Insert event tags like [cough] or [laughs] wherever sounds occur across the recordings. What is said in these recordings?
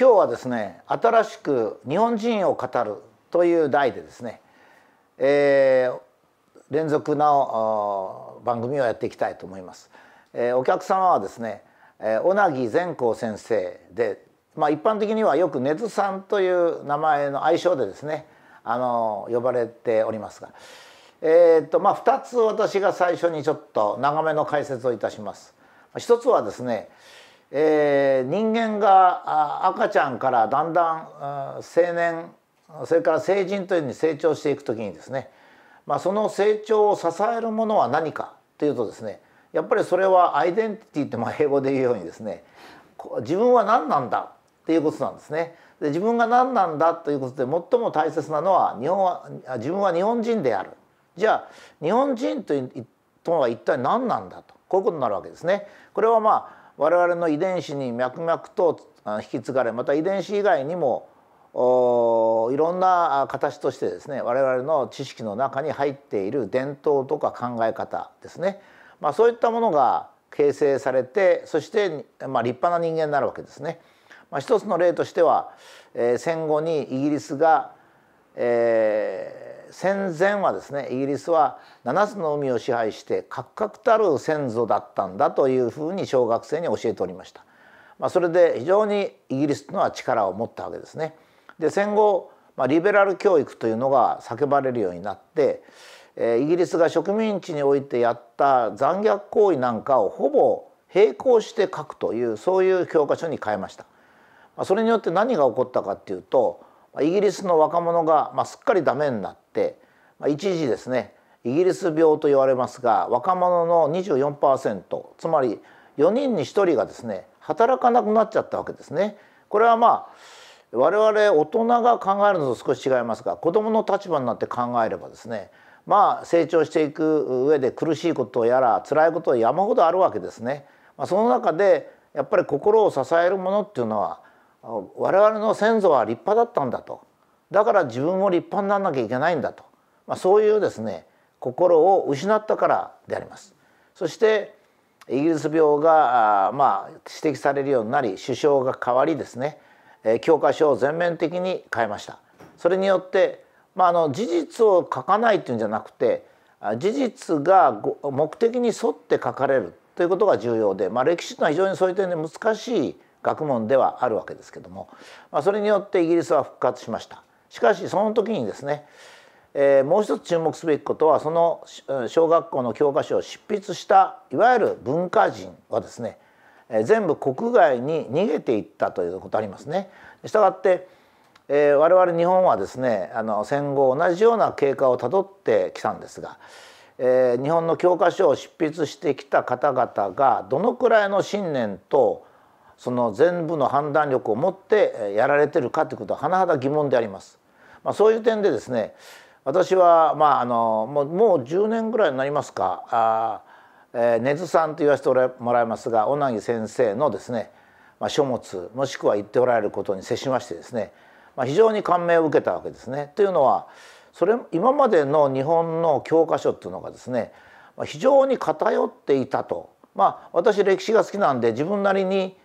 今日はですね新しく日本人を語るという題でですね、えー、連続の番組をやっていきたいと思います。えー、お客様はですね、え名木善光先生で、まあ、一般的にはよく根津さんという名前の愛称でですねあの呼ばれておりますが、えーとまあ、2つ私が最初にちょっと長めの解説をいたします。1つはですねえー、人間が赤ちゃんからだんだん青年それから成人というふうに成長していく時にですね、まあ、その成長を支えるものは何かというとですねやっぱりそれはアイデンティティってまあ英語で言うようにですね自分は何なんだっていうことなんですね。で自分が何なんだということで最も大切なのは日本は自分は日本人であるじゃあ日本人というとは一体何なんだとこういうことになるわけですね。これはまあ我々の遺伝子に脈々と引き継がれまた遺伝子以外にもいろんな形としてですね我々の知識の中に入っている伝統とか考え方ですね、まあ、そういったものが形成されてそして、まあ、立派な人間になるわけですね。まあ、一つの例としては、えー、戦後にイギリスが、えー戦前はですねイギリスは7つの海を支配して格々たる先祖だったんだというふうに小学生に教えておりました、まあ、それで非常にイギリスのは力を持ったわけですねで戦後、まあ、リベラル教育というのが叫ばれるようになって、えー、イギリスが植民地においてやった残虐行為なんかをほぼ並行して書くというそういう教科書に変えました、まあ、それによって何が起こったかっていうとイギリスの若者が、まあ、すっかりダメになっ、まあ、一時ですねイギリス病と言われますが若者の24%つまり4人に1人がですね働かなくなっちゃったわけですね。これはまあ我々大人が考えるのと少し違いますが子どもの立場になって考えればですねまあ成長していく上で苦しいことやら辛いことは山ほどあるわけですね。まあ、その中でやっぱり心を支えるものっていうのは我々の先祖は立派だったんだとだから自分も立派にならなきゃいけないんだと、まあ、そういうですね心を失ったからであります。そしてイギリス病がまあ、指摘されるようになり首相が変わりですね教科書を全面的に変えました。それによって、まあ、あの事実を書かないっていうんじゃなくて事実が目的に沿って書かれるということが重要で、まあ、歴史というのは非常にそういう点で難しい学問ではあるわけですけども、まあ、それによってイギリスは復活しました。しかしその時にですね、えー、もう一つ注目すべきことはその小学校の教科書を執筆したいわゆる文化人はですね、えー、全部国外に逃げていったということありますね。したがって、えー、我々日本はですねあの戦後同じような経過をたどってきたんですが、えー、日本の教科書を執筆してきた方々がどのくらいの信念とその全部の判断力を持ってやられてるかということは甚だ疑問であります。まあ、そういう点でですね私は、まあ、あのもうもう10年ぐらいになりますかあ、えー、根津さんと言わせてもらいますが小柳先生のですね、まあ、書物もしくは言っておられることに接しましてですね、まあ、非常に感銘を受けたわけですね。というのはそれ今までの日本の教科書っていうのがですね非常に偏っていたと、まあ、私歴史が好きなんで自分なりに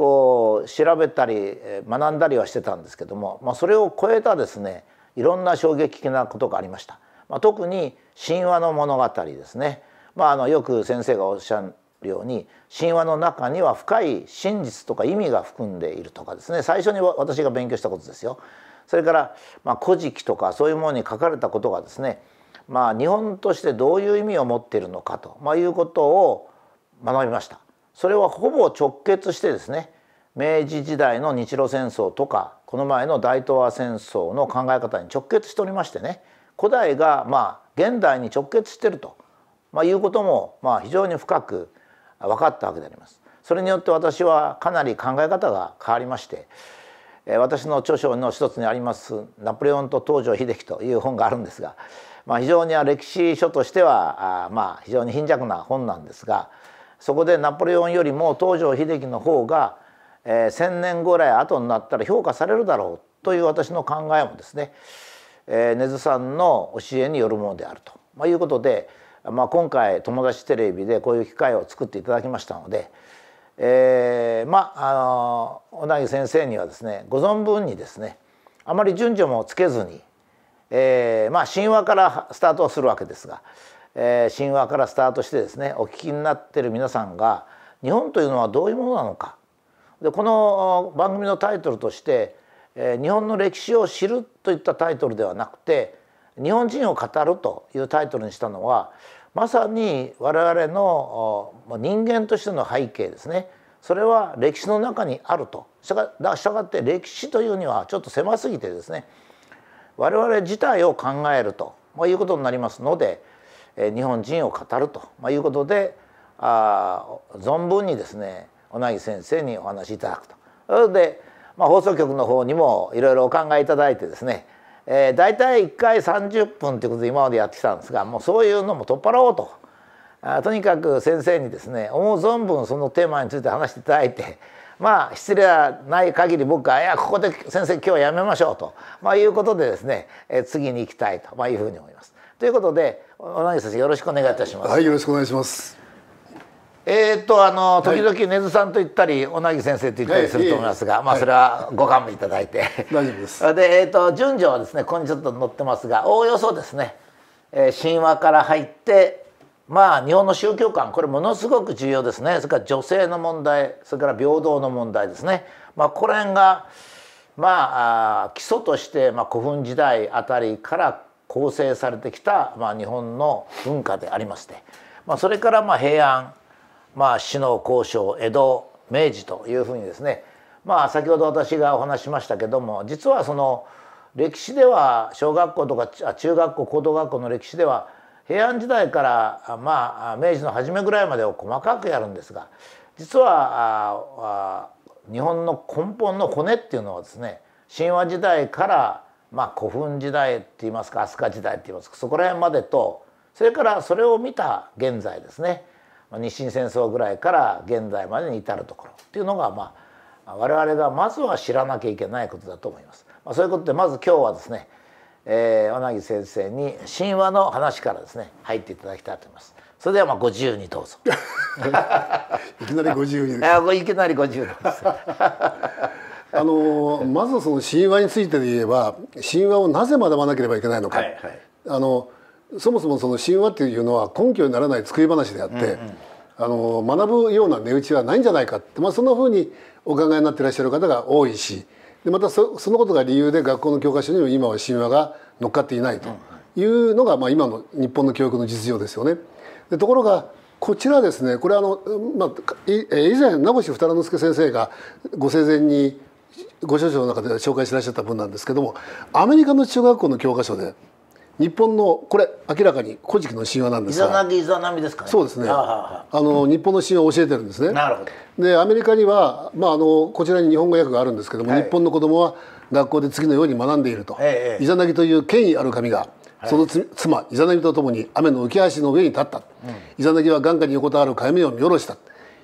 こう調べたり学んだりはしてたんですけども、まあ、それを超えたですねいろんな衝撃的なことがありました。まあ、特に神話の物語ですね、まあ、あのよく先生がおっしゃるように神話の中には深い真実とか意味が含んでいるとかですね最初に私が勉強したことですよ。それから、まあ、古事記とかそういうものに書かれたことがですね、まあ、日本としてどういう意味を持っているのかと、まあ、いうことを学びました。それはほぼ直結してですね明治時代の日露戦争とかこの前の大東亜戦争の考え方に直結しておりましてね古代がまあ現代に直結してると、まあ、いうこともまあ非常に深く分かったわけであります。それによって私はかなり考え方が変わりまして私の著書の一つにあります「ナポレオンと東条英機」という本があるんですが、まあ、非常に歴史書としてはまあ非常に貧弱な本なんですがそこでナポレオンよりも東條英機の方が、えー、1,000年ぐらい後になったら評価されるだろうという私の考えもですね、えー、根津さんの教えによるものであると、まあ、いうことで、まあ、今回「友達テレビ」でこういう機会を作っていただきましたので、えー、まああの小柳先生にはですねご存分にですねあまり順序もつけずに、えー、まあ神話からスタートするわけですが。えー、神話からスタートしてですねお聞きになってる皆さんが日本というのはどういうものなのかでこの番組のタイトルとして「えー、日本の歴史を知る」といったタイトルではなくて「日本人を語る」というタイトルにしたのはまさに我々の人間としての背景ですねそれは歴史の中にあるとしたがって歴史というにはちょっと狭すぎてですね我々自体を考えるということになりますので日本人を語ると、いうことであ存分にですね小名木先生にお話しいただくと。それで、まあ、放送局の方にもいろいろお考えいただいてですね、えー、大体1回30分ということで今までやってきたんですがもうそういうのも取っ払おうとあとにかく先生にですね思う存分そのテーマについて話していただいてまあ失礼はない限り僕は「いやここで先生今日はやめましょうと」まあ、いうことでですね、え次に行きたいと、まあ、いうふうに思います。ということで小野先生よろしくお願いいたします。はいよろしくお願いします。えー、っとあの時々根津さんと言ったり小野先生と言ったりすると思いますが、はい、まあそれはご勘弁いただいて、大丈夫です。[laughs] でえー、っと順序はですねここにちょっと載ってますがおおよそですね、えー、神話から入ってまあ日本の宗教観これものすごく重要ですねそれから女性の問題それから平等の問題ですね、まあ、ここ辺が、まあ、基礎として、まあ、古墳時代あたりから構成されてきた、まあ、日本の文化でありまして、まあ、それからまあ平安、まあ、死の交渉江戸明治というふうにですね、まあ、先ほど私がお話しましたけども実はその歴史では小学校とか中学校高等学校の歴史では平安時代からまあ明治の初めぐらいまでを細かくやるんですが実は日本の根本の骨っていうのはですね神話時代からまあ、古墳時代って言いますか飛鳥時代って言いますかそこら辺までとそれからそれを見た現在ですね日清戦争ぐらいから現在までに至るところっていうのが、まあ、我々がまずは知らなきゃいけないことだと思います。まあ、そういうことでまず今日はですね、えー、柳先生に神話の話からですね入っていただきたいと思います。それではまあご自由にどうぞ。[laughs] いきなりご自由に。[laughs] いきなりご自由です。あのまずその神話についてで言えば神話をなぜ学ばなければいけないのか、はいはい、あのそもそもその神話っていうのは根拠にならない作り話であって、うんうん、あの学ぶような値打ちはないんじゃないかって、まあ、そんなふうにお考えになっていらっしゃる方が多いしでまたそのことが理由で学校の教科書にも今は神話が乗っかっていないというのが、まあ、今の日本の教育の実情ですよね。でところがこちらですねこれあの、まあ、以前名越二之助先生がご生前にご所書の中で紹介してらっしゃった分なんですけどもアメリカの中学校の教科書で日本のこれ明らかに「古事記」の神話なんですがイザナギイザナミですか、ね、そうですねあの、うん、日本の神話を教えてるんですねなるほどでアメリカには、まあ、あのこちらに日本語訳があるんですけども、はい、日本の子供は学校で次のように学んでいると、ええ、イザナギという権威ある神がそのつ、はい、妻イザナギと共に雨の浮き足の上に立った、うん、イザナギは眼下に横たわるかゆみを見下ろした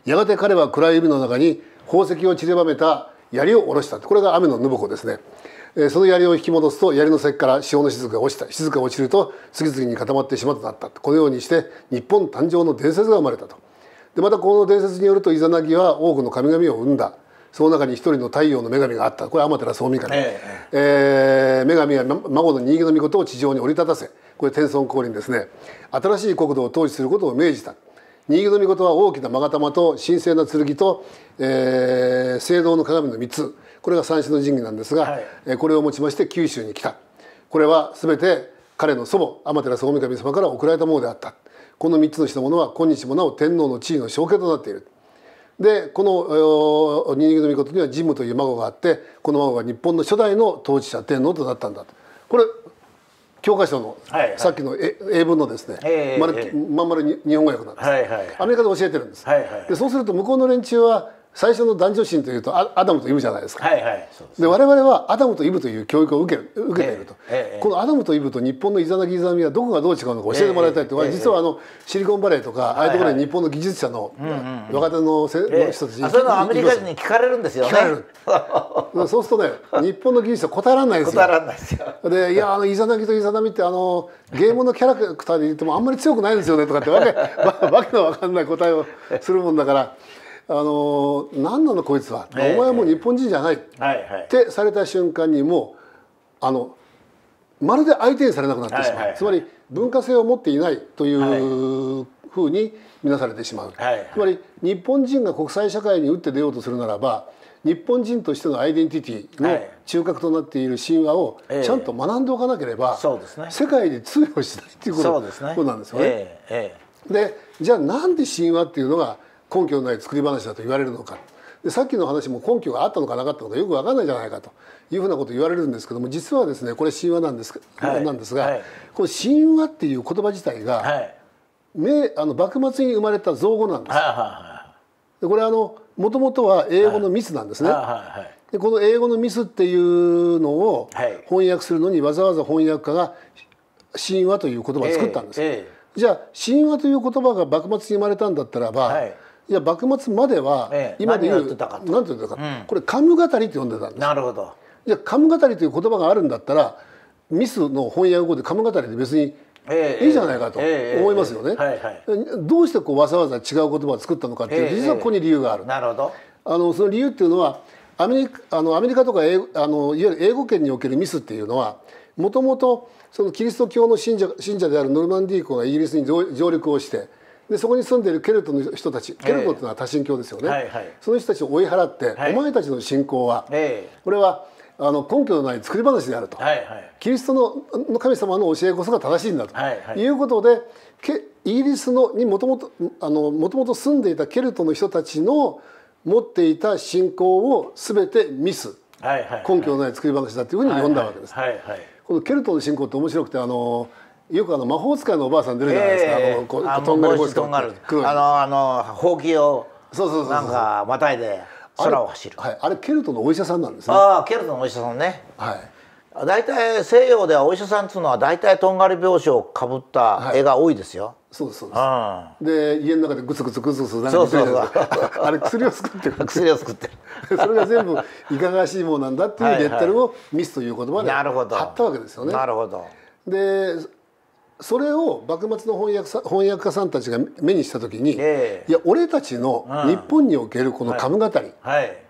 やがて彼は暗い海の中に宝石を散りばめた槍を下ろしたこれが雨のぼこですね。その槍を引き戻すと槍の先から潮の雫が落ちた雫が落ちると次々に固まってしまうとなったこのようにして日本誕生の伝説が生まれたとでまたこの伝説によるとイザナギは多くの神々を生んだその中に一人の太陽の女神があったこれ天照総神、えええー、女神は孫の新毛の御事を地上に降り立たせこれ天孫降臨ですね新しい国土を統治することを命じた新木の御は大きな勾玉と神聖な剣と、えー、聖堂の鏡の3つこれが三種の神器なんですが、はい、えこれをもちまして九州に来たこれは全て彼の祖母天照大神様から贈られたものであったこの3つの品物は今日もなお天皇の地位の象形となっている。でこの新木の御には神武という孫があってこの孫が日本の初代の統治者天皇となったんだとこれ教科書の、はいはい、さっきの英文のですね、えー、まる、まんまる日本語訳なんです、はいはい、アメリカで教えてるんです、はいはい、でそうすると向こうの連中は最初の男女心というとアダムとイブじゃないですか、はいはい、で、ね、我々はアダムとイブという教育を受け受けていると、ええ、このアダムとイブと日本のイザナギイザナミはどこがどう違うのか教えてもらいたいと、ええ、実はあのシリコンバレーとか、ああいうところに日本の技術者の若手のせ、ええ、人たちに、ええ、そういうのアメリカ人に聞かれるんですよね聞かれる [laughs] そうするとね日本の技術者答えられないですよ答えられないですよでいやあのイザナギとイザナミってあのゲームのキャラクターで言ってもあんまり強くないですよねとかってわけ [laughs] わけのわかんない答えをするもんだから。あの何なのこいつは、お前はもう日本人じゃない、ってされた瞬間にもうあのまるで相手にされなくなってしまう、はいはいつまり文化性を持っていないというふうに見なされてしまう、はいはい、つまり日本人が国際社会に打って出ようとするならば日本人としてのアイデンティティの中核となっている神話をちゃんと学んでおかなければ、世界で通用しないということなんですよね。でじゃあなんで神話っていうのが根拠のない作り話だと言われるのかでさっきの話も根拠があったのかなかったのかよく分かんないじゃないかというふうなこと言われるんですけども実はですねこれ神話なんです,、はい、なんですが、はい、この神話っていう言葉自体が、はい、あの幕末に生まれた造語なんです。でこれあのもともとは英語のミスなんですね。でこの英語のミスっていうのを翻訳するのにわざわざ翻訳家が神話という言葉を作ったんです。えーえー、じゃあ神話という言葉が幕末に生まれたんだったらば、はいいや幕末までは今で言う、ええ、何て言うか、うん、これ「神語り」って呼んでたんですなるほどじゃあ「神語り」という言葉があるんだったらミスの翻訳語で「神語り」で別にいいじゃないかと思いますよね、はいはい、どうしてこうわざわざ違う言葉を作ったのかっていう実はここに理由がある。なるほどあのその理由っていうのはアメリカあのアメリカとか英あのいわゆる英語圏におけるミスっていうのはもともとそのキリスト教の信者信者であるノルマンディー公がイギリスに上陸をしてでそこに住んでいるケルトの人たちケルトっていうのは多神教ですよね、はいはい、その人たちを追い払って、はい、お前たちの信仰は、えー、これはあの根拠のない作り話であると、はいはい、キリストの神様の教えこそが正しいんだと、はいはい、いうことでイギリスのにもともともともと住んでいたケルトの人たちの持っていた信仰を全てミス、はいはいはい、根拠のない作り話だというふうに呼んだわけです。はいはいはいはい、このケルトの信仰って面白くてあのよくあの魔法使いのおばあさん出るじゃないですか、えー、あのとんがり帽子とんがるあのあのほうきをそうそうそうなんかまたいで空を走るはい、あれケルトのお医者さんなんですねああケルトのお医者さんねはい大体西洋ではお医者さんっつうのは大体とんがり帽子をかぶった絵が多いですよ、はいそうですそうです、うん、で家の中でグツグツグツグツなかそうそうあれ薬を作ってる [laughs] 薬を作ってる [laughs] それが全部いかがわしいものなんだっていうレッタルをミスという言葉で [laughs] 貼ったわけですよね。なるほどでそれを幕末の翻訳さ翻訳家さんたちが目にした時に、えー、いや俺たちの日本におけるこの神語り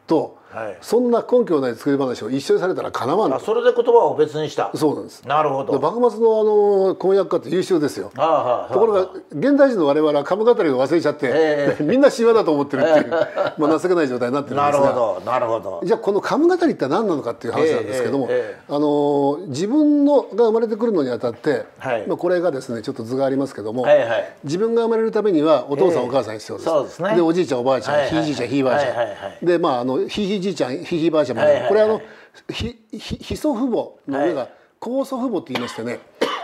と、はい、そんな根拠のない作り話を一緒にされたらかなわんそれで言葉を別にしたそうなんですなるほど幕末のあの婚約家って優秀ですよ、ははところが現代人の我々は株語りを忘れちゃって、えー、[laughs] みんなしわだと思ってるっていう、[laughs] まあ、情けない状態になってるんですがなるほどなるほどじゃあこの株語りって何なのかっていう話なんですけども、えーえー、あの自分のが生まれてくるのにあたって、はい、まあ、これがですねちょっと図がありますけども、はいはい、自分が生まれるためにはお父さん、お母さん必要です,、そうですね、でおじいちゃんおばあちゃん、はいはい、ひいじいちゃんひいばあちゃん、はいはいはい、でまああのひいひいひいじいちゃんひひばあちゃんまで、はいはい、これあのひひひ祖父母の上が高祖父母って言いましてね、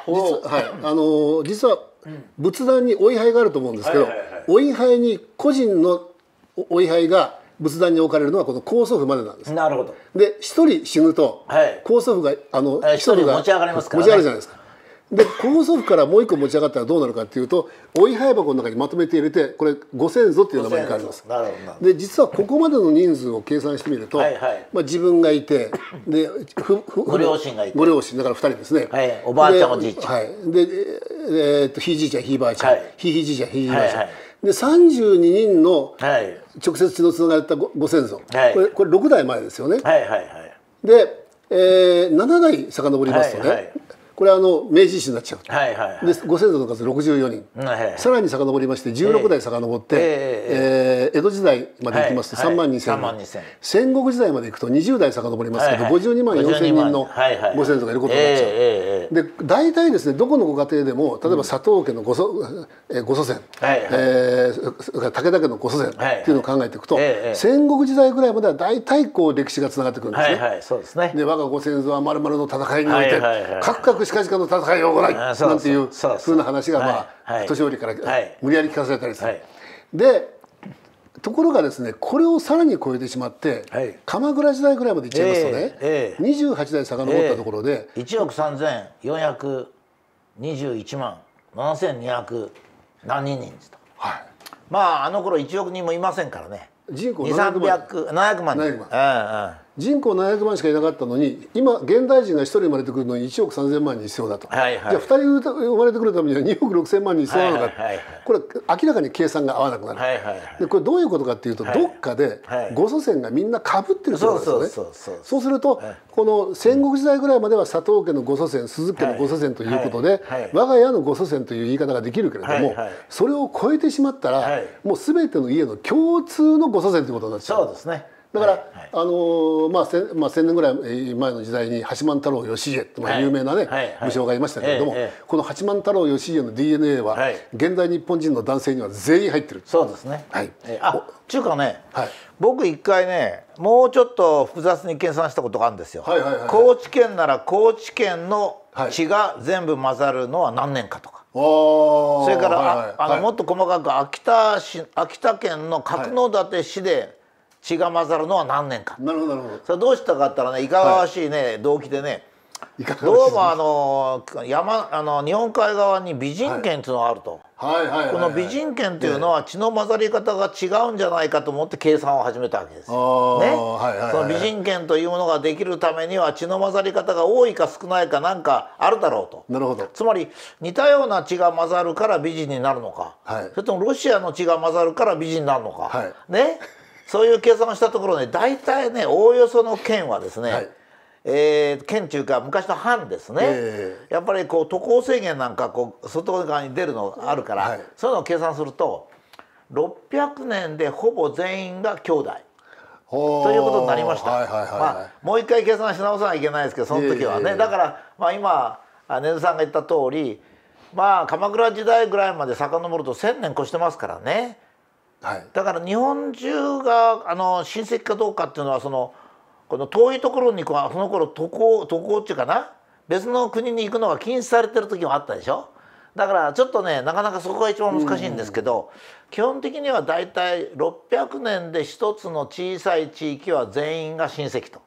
実は、あの実は仏壇にお位牌があると思うんですけど、お位牌に個人のお位牌が仏壇に置かれるのはこの高祖父までなんです。なるほど。で一人死ぬと、高祖父があの一人が持ち上がりますから、ね、持ち上がるじゃないですか。で高祖父からもう一個持ち上がったらどうなるかっていうと追い灰箱の中にまとめて入れてこれご先祖っていう名前に変わりますで実はここまでの人数を計算してみると、はいはい、まあ、自分がいてでご両親がいてご両親だから2人ですね、はい、おばあちゃんおじいちゃんはいで、えー、っとひいじいちゃんひいばあちゃん、はい、ひひじいちゃんひいばあちゃん、はいはいで32人の直接血のつながったごご先祖、はい、これこれ6代前ですよね。はいはいはい、で、えー、7代遡りますとね、はい、これはあの明治維新になっちゃう、はいはい、はい、でご先祖の数64人、はいはい、さらに遡りまして16代遡って、えー、えー、江戸時代までいきますと3万2千人、はいはい、戦国時代までいくと20代遡りますけど、はいはい、52万4千人のご先祖がいることになっちゃう、はいはい、で大体ですねどこのご家庭でも例えば佐藤家のごそ、えー、ご祖先、はいはい、えー、武田家のご祖先っていうのを考えていくと、はいはい、戦国時代ぐらいまでは大体こう歴史がつながってくるんですね。はいはい、そうですねで我がご先祖はまるの戦いにおいて、はいはいはい、各々幕しかしかの戦いを行いなんていうふうな話が、まあ年寄りから、無理やり聞かされたりする。でところがですねこれをさらに超えてしまって、はい、鎌倉時代ぐらいまでいっちゃいますとね、ええー、28代遡ったところで、えー、1億3421万7200何人人ですと、はい、まああの頃1億人もいませんからね人口700万700万人、うんうん、人口700万しかいなかったのに今現代人が1人生まれてくるのに1億3000万人必要だと、はいはい、じゃあ2人生まれてくるためには2億6000万人必要なのか、はいはいはい、これ明らかに計算が合わなくなる、はいはいはい、でこれどういうことかっていうと、はい、どっかでご祖先がみんなかぶってるそうですよねそうすると、はい、この戦国時代ぐらいまでは佐藤家のご祖先鈴家のご祖先ということで、はい、我が家のご祖先という言い方ができるけれども、それを超えてしまったら、もう全ての家の共通のご祖先ということになっちゃう。そうですねだから、はいはい、あのー、まあ千まあ千年ぐらい前の時代に八幡太郎義家ってまあ有名なね、はい、武将がいましたけれども、この八幡太郎義家の DNA は、現代日本人の男性には全員入ってる。そうですね。はい。えー、あ、ちゅうかね、僕一回ね、もうちょっと複雑に計算したことがあるんですよ。はいはいはい、高知県なら高知県の血が全部混ざるのは何年かとか。それから、はいはい、あの、はい、もっと細かく秋田市秋田県の角館市で血が混ざるのは何年かなるほどなるほどそれどうしたかったらねいかがわしいね、はい、動機でねどうもあの山あの日本海側に美人県っていうのがあると、はいはいこの美人県っていうのは血の混ざり方が違うんじゃないかと思って計算を始めたわけですよ。ね、その美人県というものができるためには血の混ざり方が多いか少ないかなんかあるだろうとなるほどつまり似たような血が混ざるから美人になるのか、はい、それともロシアの血が混ざるから美人になるのか、はい、ねそういう計算をしたところね大体ねおおよその県はですね、はい、えー、県中か昔の藩ですね、えー、やっぱりこう渡航制限なんかこう外側に出るのあるから、はい、そういうのを計算すると600年でほぼ全員が兄弟ということになりました、はいはいはいまあ、もう一回計算し直さないといけないですけどその時はね、えー、だから、まあ今、今根津さんが言った通りまあ鎌倉時代ぐらいまで遡ると1,000年越してますからね。はい、だから日本中があの親戚かどうかっていうのはそのこの遠いところにこうその頃渡航渡航っていうかな別の国に行くのが禁止されてる時もあったでしょだからちょっとねなかなかそこが一番難しいんですけど、基本的にはだいたい600年で一つの小さい地域は全員が親戚と、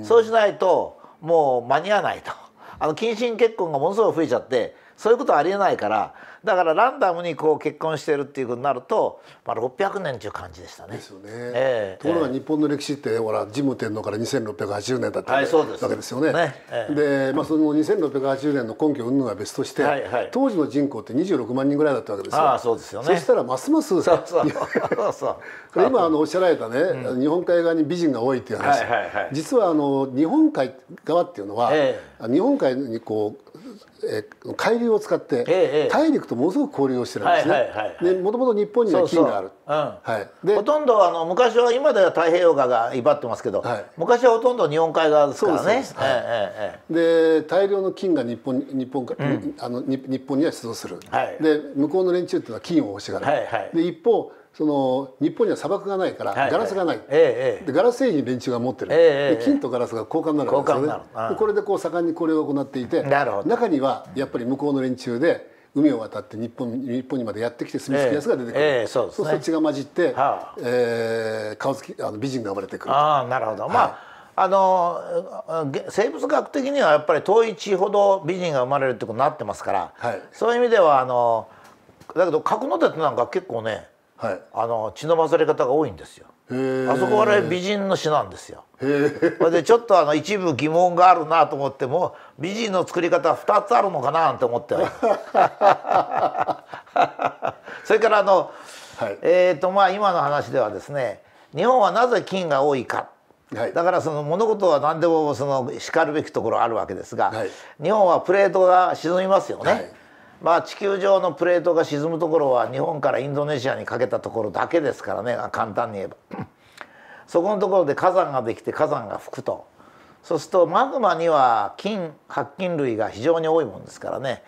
うそうしないともう間に合わないとあの近親結婚がものすごい増えちゃってそういうことはありえないからだからランダムにこう結婚してるっていうことになると、まあ、600年という感じでしたね。ですよね。えー、ところが日本の歴史ってほら神武天皇から2680年だった、はい、わけですよね。ねえー、で、まあ、その2680年の根拠云々は別として、はいはい、当時の人口って26万人ぐらいだったわけですよ。あそうですよねそしたらますます [laughs] 今あのおっしゃられたね、うん、日本海側に美人が多いっていう話、はいはいはい、実はあの日本海側っていうのは、えー、日本海にこうえ海流を使って大陸とものすごく交流をしてるんですね。でもともと日本には金がある。ほとんどあの昔は今では太平洋側が威張ってますけど、はい、昔はほとんど日本海側ですからね。で、え大量の金が日本日本か、うん、あの日本には出動する。はい、で向こうの連中っていうのは金を欲しがる。はいはい、で一方その日本には砂漠がないからガラスがない、ええ、でガラス製品連中が持ってる、え、で金とガラスが交換になるわけですよね、うん、これでこう盛んにこれを行っていて中にはやっぱり向こうの連中で海を渡って日本日本にまでやってきて住み着くやつが出てくる、そう、ちすると血が混じって、はあ、えー、顔つきあの美人が生まれてくるああなるほど、はい、まああの生物学的にはやっぱり遠い地ほど美人が生まれるってことになってますから、はい、そういう意味ではあのだけど角館なんか結構ねはい、あの血の混ざり方が多いんですよ。あそこはれ美人の詩なんですよ。でちょっとあの一部疑問があるなと思っても美人の作り方は2つあるのかなって思って [laughs] それからあの、はい、えっ、ー、とまあ今の話ではですね日本はなぜ金が多いか、はい、だからその物事は何でもそのしかるべきところあるわけですが、はい、日本はプレートが沈みますよね。はいまあ、地球上のプレートが沈むところは日本からインドネシアにかけたところだけですからね簡単に言えば [laughs] そこのところで火山ができて火山が吹くとそうするとマグマには金白金類が非常に多いもんですからね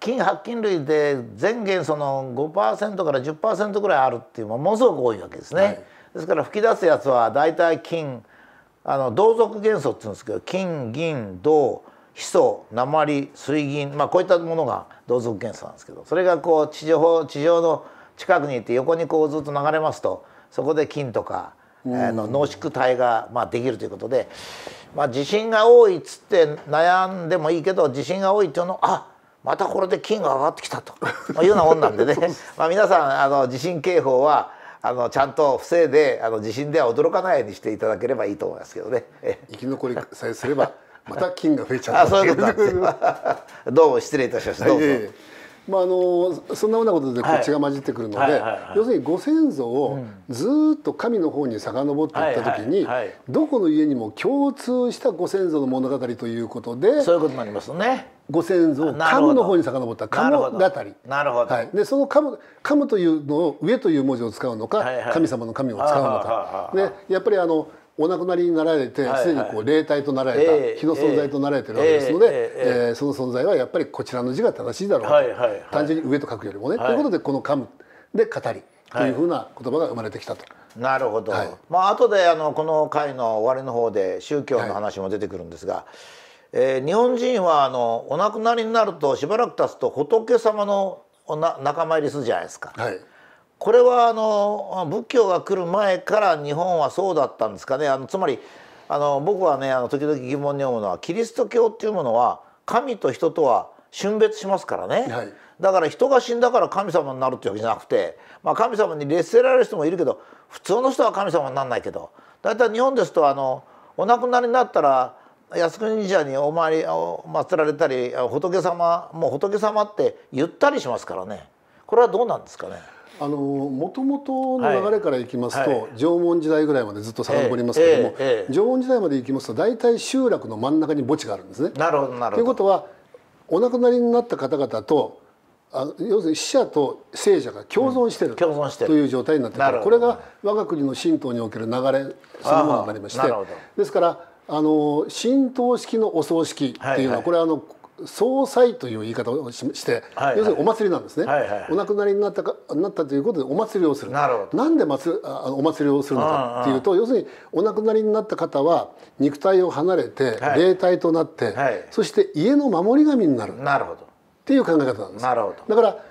金白金類で全元素の5%から10%ぐらいあるっていうものすごく多いわけですね、はい、ですから吹き出すやつは大体金あの同族元素っていうんですけど金銀銅ヒ素鉛水銀、まあ、こういったものが同族元素なんですけどそれがこう地上地上の近くにいて横にこうずっと流れますとそこで金とか、えー、の濃縮体が、まあ、できるということで、まあ、地震が多いっつって悩んでもいいけど地震が多いっていうのあまたこれで金が上がってきたというようなもんなんでね [laughs] まあ皆さんあの地震警報はあのちゃんと防いであの地震では驚かないようにしていただければいいと思いますけどね。生き残りさえすればまた菌が増えちゃったどうも失礼いたしましたどうぞ、はいまあ、あのそんなようなことでこっちが混じってくるので要するにご先祖をずっと神の方に遡っていった時にどこの家にも共通したご先祖の物語ということでそういうことになりますね。ご先祖をカの方に遡ったカ語なるほど、はい、でその神「神」というのを上という文字を使うのか、神様の神を使うのか、ね、やっぱりあのお亡くなりになられてすでにこう霊体となられた、日の存在となられてるわけですので、ええその存在はやっぱりこちらの字が正しいだろうと、単純に上と書くよりもね、ということでこの「カム」で語りというふうな言葉が生まれてきたと。なるほど、はい、まあ後であのこの回の終わりの方で宗教の話も出てくるんですが、はい、えー、日本人はあのお亡くなりになるとしばらく経つと仏様のおな仲間入りするじゃないですか。はいこれはあの仏教が来る前から日本はそうだったんですかねあのつまりあの僕はねあの時々疑問に思うのはキリスト教っていうものは神と人とは春別しますからね、はい、だから人が死んだから神様になるっていうわけじゃなくて、まあ、神様に劣勢られる人もいるけど普通の人は神様にならないけど大体日本ですとあのお亡くなりになったら靖国神社にお参りを祀られたり仏様もう仏様って言ったりしますからねこれはどうなんですかねあの元々の流れからいきますと、はいはい、縄文時代ぐらいまでずっと遡りますけども、えーえー、縄文時代までいきますと大体集落の真ん中に墓地があるんですね。なるほどなるほどということはお亡くなりになった方々とあ要するに死者と生者が共存してる,、共存してという状態になってかるこれが我が国の神道における流れそのものになりましてですからあの神道式のお葬式っていうのは、これはあの葬祭という言い方をして、はいはい、要するにお祭りなんですね、はいはい、お亡くなりになったかなったということでお祭りをするなるほどなんで祭あお祭りをするのかっていうと要するにお亡くなりになった方は肉体を離れて、霊体となって、はい、そして家の守り神になるなるほどっていう考え方なんですなるほどだから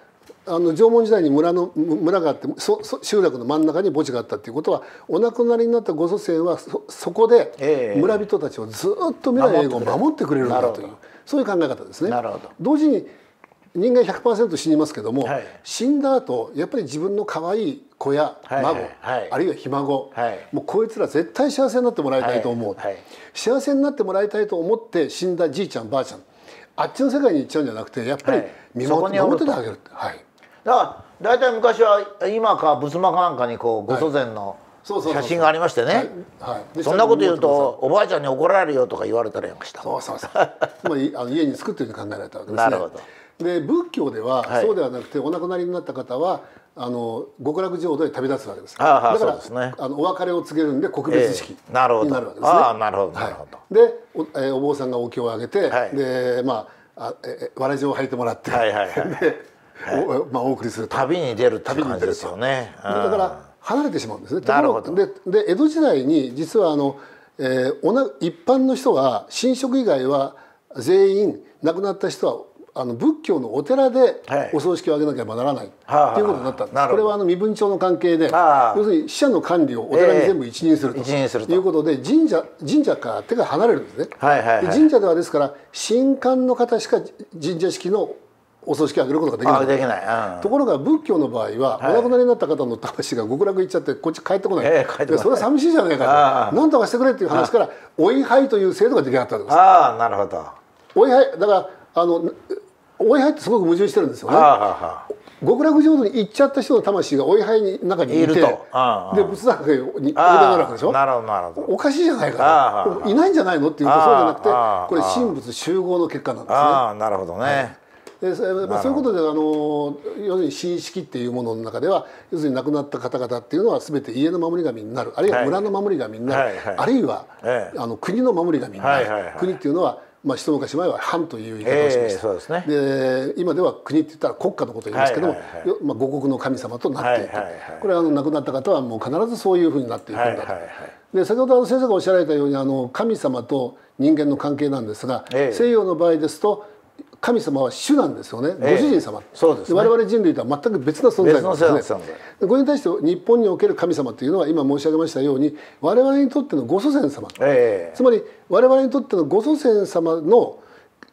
あの縄文時代に村の村があってそそ集落の真ん中に墓地があったっていうことはお亡くなりになったご祖先はそそこで村人たちをずっと未来永劫守ってくれるんだという。えーそういう考え方ですね。なるほど同時に人間100%死にますけども、はい、死んだ後やっぱり自分の可愛い子や孫、はいはいはい、あるいはひ孫、はい、もうこいつら絶対幸せになってもらいたいと思う、はい、幸せになってもらいたいと思って死んだじいちゃんばあちゃんあっちの世界に行っちゃうんじゃなくてやっぱり見守,、守ってあげるはい、だから大体昔は今か仏間かなんかにこうご祖先の、写真がありましてね、はい、そんなこと言うとおばあちゃんに怒られるよとか言われたらやましたそうそうそう [laughs] あの家に作ってると考えられたわけですねなるほどで仏教では、そうではなくてお亡くなりになった方はあの極楽浄土へ旅立つわけですだからです、ね、あのお別れを告げるんで告別式になるわけですね、えー、あなるほど、はい、でお,、えー、お坊さんがお経をあげて、はい、でまああ、えー、わらじを履いてもらって、はいはいはい、で、はい、おまあ、お送りする旅に出るって感じですよね、うん、だから離れてしまうんですね。なるほどで江戸時代に実はあの、えー、おな一般の人は神職以外は全員亡くなった人はあの仏教のお寺でお葬式をあげなければならない、はい、ということになったんです、はあこれはあの身分帳の関係で要するに死者の管理をお寺に全部一任すると,、いうことで神社神社から手が離れるんですね、はいはいはい、神社ではですから神官の方しか神社式のお葬式をあげることができないできない、うん、ところが仏教の場合は、はい、お亡くなりになった方の魂が極楽行っちゃってこっち帰ってこないえー、いそれは寂しいじゃないかと何とかしてくれっていう話からお位牌という制度が出来上がったわですああなるほどお位牌だからあのお位牌ってすごく矛盾してるんですよね極楽浄土に行っちゃった人の魂がお位牌の中にいているとあで仏壇にお出になるわけでしょなるほどなるほどおかしいじゃないかいないんじゃないのっていうとそうじゃなくてこれ神仏集合の結果なんですねああなるほどね、はいでまあ、そういうことであの要するに神式っていうものの中では要するに亡くなった方々っていうのは全て家の守り神になるあるいは村の守り神になる、はい、あるいは、はい、あの国の守り神になる、はいはいはい、国っていうのはまあ、一昔前は藩という言い方をしました、えー、で、ね、今では国って言ったら国家のことを言いますけども、はいはいはい、まあ、五国の神様となっていて、はいはいはい、これはあの亡くなった方はもう必ずそういうふうになっていくんだと、はいはいはい、で先ほどあの先生がおっしゃられたようにあの神様と人間の関係なんですが、えー、西洋の場合ですと神様は主なんですよね、ご主人様、そうです、ね、我々人類とは全く別な存在なんですねこれに対して日本における神様というのは今申し上げましたように我々にとってのご祖先様、え、え、つまり我々にとってのご祖先様の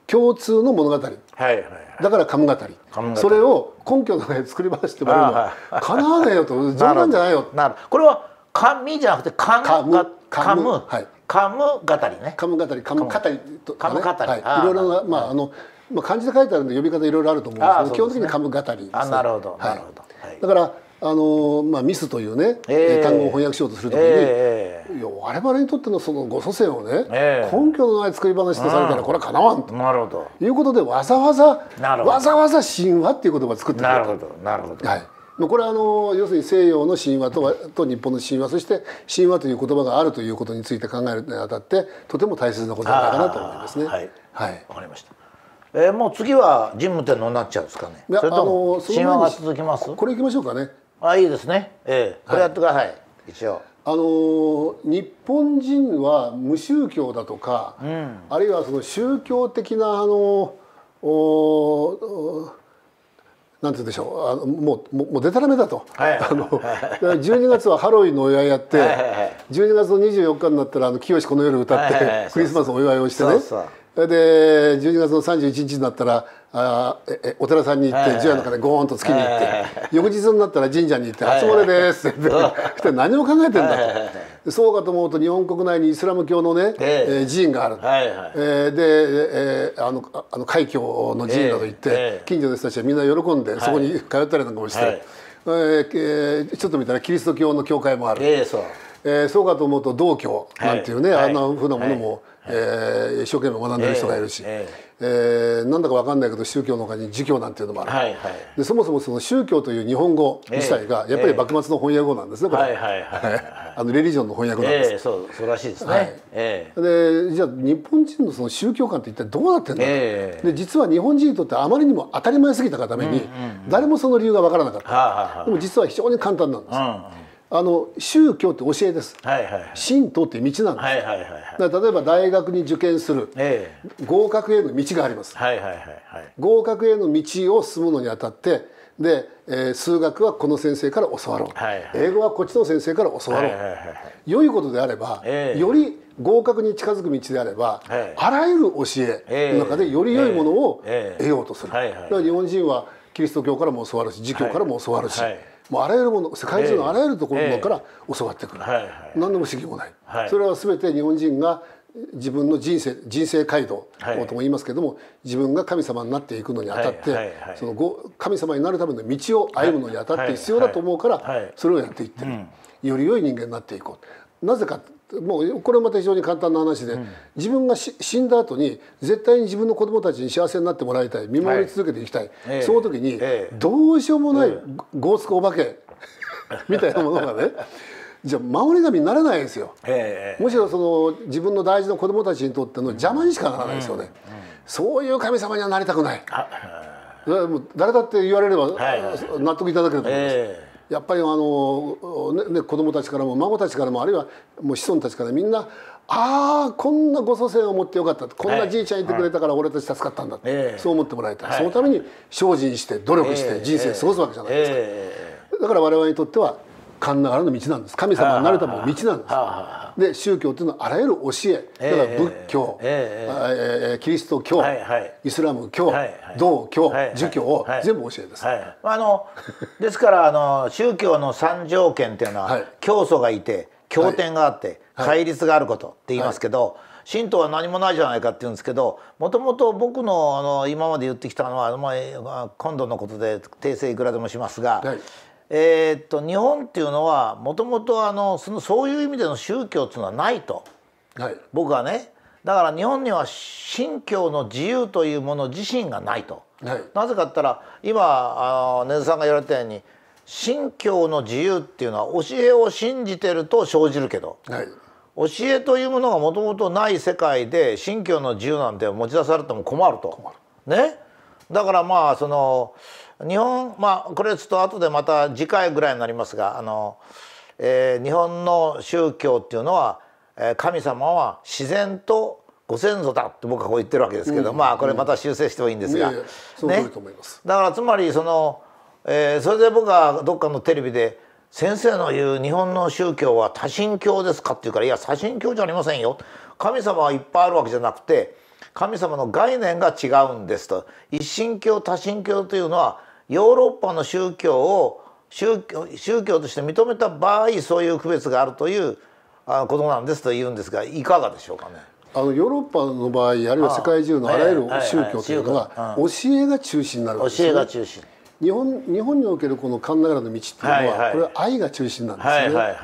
共通の物語、はいはいだから神語りそれを根拠の上い作り話してもらうのかなわないよと冗談じゃないよなるこれは神じゃなくて神が神はい、神語りね神語り神語りとか、ね、語り、はい、いろいろな、まああの、まあ、漢字で書いてあるんで呼び方いろいろあると思うんですけど、ね、基本的にカム語りです、ね、あなるほど、はい、なるほど、はい、だからあのまあ、ミスというね、えー、単語を翻訳しようとするときに、えー、いや我々にとってのそのご祖先をね、えー、根拠のない作り話とされたらこれはかなわんと、うん、なるほどいうことでわざわざなるほどわざわざ神話っていう言葉を作ってくれたなるほどなるほど、はい、これはあの要するに西洋の神話とはと日本の神話そして神話という言葉があるということについて考えるにあたってとても大切なことなのかなと思いますね。はい、はい、わかりましたえー、もう次は神武天皇になっちゃうんですかね。それとも神話が続きます。これいきましょうかね。あいいですね。えー、これやってください。はい、一応。あの日本人は無宗教だとか、うん、あるいはその宗教的なあのおなんて言うでしょうあのもうもうでたらめだと、はい、あの12月はハロウィンのお祝いやってはいはい、はい、12月の24日になったら「あの清この夜」歌って、はいはいはい、クリスマスお祝いをしてねそれで12月の31日になったらあえお寺さんに行って除夜の鐘ゴーンと月に行って翌日になったら神社に行って「初詣です」って言何を考えてんだとそうかと思うと日本国内にイスラム教のね寺院があるであのあの海峡の寺院など行って近所の人たちはみんな喜んでそこに通ったりなんかもしてちょっと見たらキリスト教の教会もある。えーそうかと思うと道教なんていうね、あんなふうなものもえ一生懸命学んでる人がいるし、ええー、なんだか分かんないけど宗教のほかに儒教なんていうのもある、はいはい、でそもそもその宗教という日本語自体がやっぱり幕末の翻訳語なんですね、これ、はいはいはい、はい、[laughs] あのレリジョンの翻訳なんです、えー、そうそうらしいですね、はいえー、でじゃあ日本人のその宗教観って一体どうなってんだと、えー、で実は日本人にとってあまりにも当たり前すぎたがために、うんうんうん、誰もその理由が分からなかった、はあはあ、でも実は非常に簡単なんです、うんうんあの宗教って教えです、はいはいはい、神道って道なんです、はいはいはいはい、例えば大学に受験する、えー、合格への道があります、はいはいはい合格への道を進むのにあたってで、えー、数学はこの先生から教わろう、はいはい、英語はこっちの先生から教わろう、はいはいはい良いことであれば、えー、より合格に近づく道であれば、はい、あらゆる教えの中でより良いものを得ようとする、えーはいはい、日本人はキリスト教からも教わるし儒教からも教わるし、はいもうあらゆるもの世界中のあらゆるところから教わってくる、何でも修もない、それは全て日本人が自分の人生人生街道とも言いますけども、はい、自分が神様になっていくのにあたって、はいはい、そのご神様になるための道を歩むのにあたって必要だと思うから、それをやっていってる、より良い人間になっていこうなぜかもうこれまた非常に簡単な話で、うん、自分が死んだ後に絶対に自分の子供たちに幸せになってもらいたい見守り続けていきたい、はい、その時に、どうしようもない、ゴースクお化け [laughs] みたいなものがねじゃ守り神にならないですよ、えむしろその自分の大事な子供たちにとっての邪魔にしかならないですよね、うんうん、そういう神様にはなりたくない誰だって言われれば納得いただけると思います、えーやっぱりあの、ね、子どもたちからも孫たちからもあるいはもう子孫たちからみんな「ああこんなご祖先を持ってよかった」こんなじいちゃんいてくれたから俺たち助かったんだ」って、はい、そう思ってもらいたい、はい、そのために精進して努力して人生過ごすわけじゃないですか。だから我々にとっては神ながらの道なんです神様になるための道なんですで宗教というのはあらゆる教えだから仏教、キリスト教、イスラム教、道教、儒教、を全部教えです、はい、あのですからあの宗教の三条件というのは、教祖がいて経典があって、戒律があることって言いますけど、神道は何もないじゃないかって言うんですけどもともと僕のあの今まで言ってきたのは、まあ、今度のことで訂正いくらでもしますが、はい、えー、っと日本っていうのはもともとあのそのそういう意味での宗教っていうのはないと、はい、僕はねだから日本には信教の自由というもの自身がないと、はい、なぜかったら今根津さんが言われたように信教の自由っていうのは教えを信じてると生じるけど、はい、教えというものがもともとない世界で信教の自由なんて持ち出されても困ると。困るね、だからまあその日本まあこれちょっと後でまた次回ぐらいになりますがあの、えー、日本の宗教っていうのは神様は自然とご先祖だって僕はこう言ってるわけですけど、うん、まあこれまた修正してもいいんですが、うん、ね、だからつまりその、えー、それで僕はどっかのテレビで「先生の言う日本の宗教は多神教ですか?」って言うから「いや多神教じゃありませんよ神様はいっぱいあるわけじゃなくて神様の概念が違うんです」と「一神教多神教というのはヨーロッパの宗教を宗教として認めた場合そういう区別があるということなんですと言うんですがいかがでしょうかね。あのヨーロッパの場合あるいは世界中のあらゆる宗教というのは教えが中心になるんですね。教えが中心日本日本におけるこの神長の道っていうのは、はいはい、これは愛が中心なんですね。はいはいはい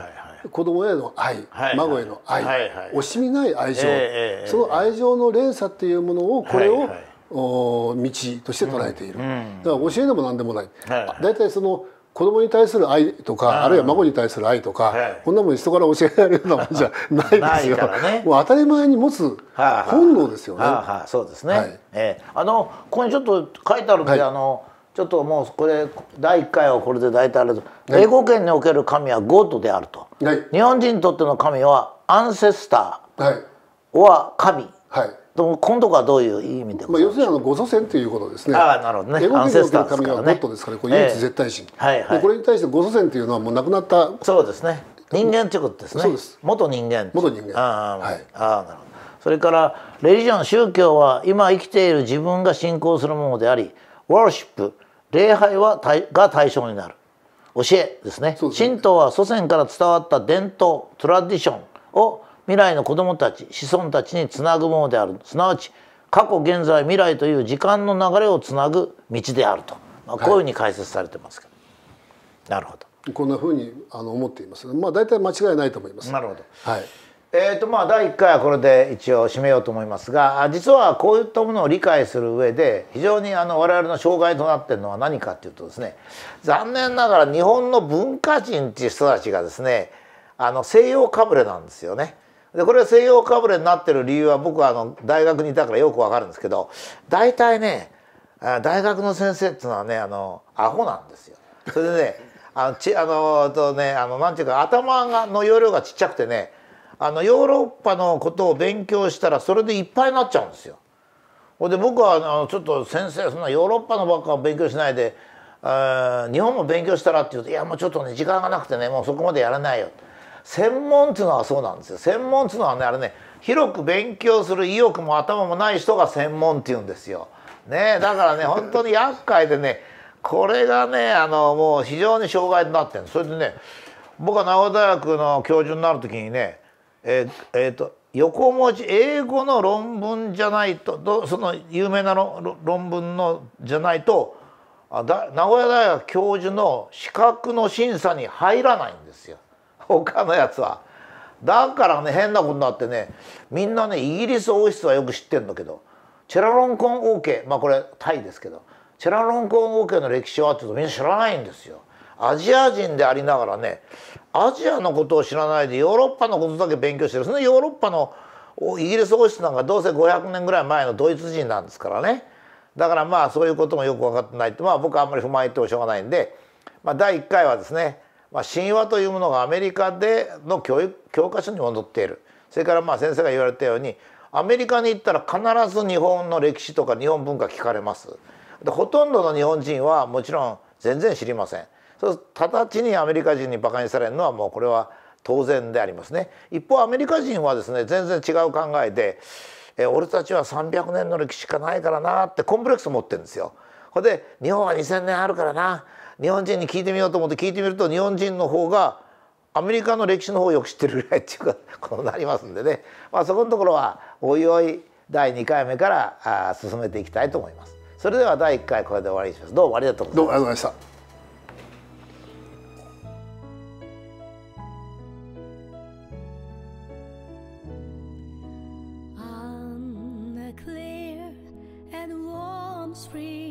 子供への愛、孫への愛、はいはい、惜しみない愛情、えーえー、その愛情の連鎖っていうものをこれを、道として捉えている、だから教えでも何でもない、だい、たいその子供に対する愛とか、あるいは孫に対する愛とか、こんなもん人から教えられるようなもんじゃないですよ、もう当たり前に持つ本能ですよね、はそうですね、はえあのここにちょっと書いてあるんで、あのちょっともうこれ第1回はこれで大体あれと英語圏における神はゴートであると、日本人にとっての神はアンセスターはい、は神、はい今度はどういう意味でまあ、要するにあの五祖先ということですね。ああ、なるほどね。英語圏の神はゴッドですから、これ唯一絶対神。はいはい。これに対して五祖先というのはもうなくなった。そうですね。人間ということですね。そうです。元人間。元人間。ああ、はい。ああ、なるほど。それからレリジョン宗教は今生きている自分が信仰するものであり、ワーシップ礼拝はたいが対象になる。教えですね。すね神道は祖先から伝わった伝統トラディションを未来の子供たち子孫たちにつなぐものであるすなわち過去現在未来という時間の流れをつなぐ道であると、まあ、こういうふうに解説されてますけど、はい、なるほどこんなふうにあの思っていますまあ大体間違いないと思いますなるほどはいえーとまあ、第1回はこれで一応締めようと思いますが実はこういったものを理解する上で非常にあの我々の障害となってるのは何かっていうとですね残念ながら日本の文化人っていう人たちがですねあの西洋かぶれなんですよね。でこれは西洋かぶれになってる理由は僕はあの大学にいたからよくわかるんですけど大体ね大学の先生っていうのはねあのアホなんですよ。それでねあのちあのとねあのなんていうか頭がの容量がちっちゃくてねあのヨーロッパのことを勉強したらそれでいっぱいになっちゃうんですよ。ほんで僕はあのちょっと先生そんなヨーロッパのばっか勉強しないで日本も勉強したらって言うと「いやもうちょっとね時間がなくてねもうそこまでやらないよ」って専門っていうのはそうなんですよ専門っていうのはねあれね広く勉強する意欲も頭もない人が専門っていうんですよ。ね、だからね本当に厄介でねこれがねあのもう非常に障害になってるそれでね僕は名古屋大学の教授になる時にねえっ、えー、えー、と横文字英語の論文じゃないとその有名な論文のじゃないと名古屋大学教授の資格の審査に入らないんですよ。他のやつは。だからね変なことになってねみんなねイギリス王室はよく知ってんだけどチェラロンコン王家まあこれタイですけどチェラロンコン王家の歴史はっていうとみんな知らないんですよ。アジア人でありながらねアジアのことを知らないでヨーロッパのことだけ勉強してるそのヨーロッパのイギリス王室なんかどうせ500年ぐらい前のドイツ人なんですからねだからまあそういうこともよく分かってないってまあ僕はあんまり不満言ってもしょうがないんで、まあ、第1回はですねまあ、神話というものがアメリカでの教育教科書にも載っているそれからまあ先生が言われたようにアメリカに行ったら必ず日本の歴史とか日本文化聞かれますでほとんどの日本人はもちろん全然知りませんそう直ちにアメリカ人にバカにされるのはもうこれは当然でありますね一方アメリカ人はですね全然違う考えでえ俺たちは300年の歴史しかないからなってコンプレックス持ってるんですよ。ほで日本は2000年あるからな日本人に聞いてみようと思って聞いてみると日本人の方がアメリカの歴史の方をよく知ってるぐらいっていうか [laughs] こうなりますんでね、まあ、そこのところはおいおい第2回目からあ進めていきたいと思います。それでは第1回これで終わりにします。どうもありがとうございました。どうもありがとうございました。free.